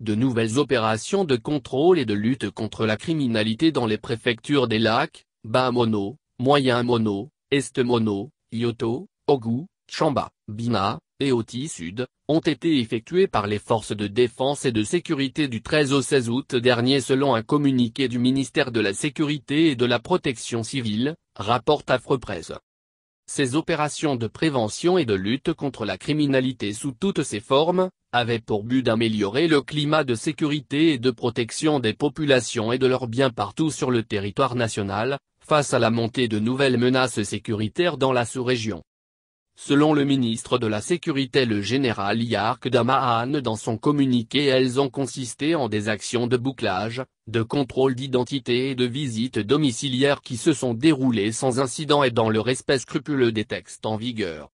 de nouvelles opérations de contrôle et de lutte contre la criminalité dans les préfectures des lacs, Bas-Mono, Moyen Mono, Est Mono, Yoto, Ogou, Chamba, Bina, et Oti Sud, ont été effectuées par les forces de défense et de sécurité du 13 au 16 août dernier selon un communiqué du ministère de la Sécurité et de la Protection civile, rapporte Afrepresse. Ces opérations de prévention et de lutte contre la criminalité sous toutes ses formes, avait pour but d'améliorer le climat de sécurité et de protection des populations et de leurs biens partout sur le territoire national, face à la montée de nouvelles menaces sécuritaires dans la sous-région. Selon le ministre de la Sécurité le général Yark Damahan dans son communiqué elles ont consisté en des actions de bouclage, de contrôle d'identité et de visites domiciliaires qui se sont déroulées sans incident et dans le respect scrupuleux des textes en vigueur.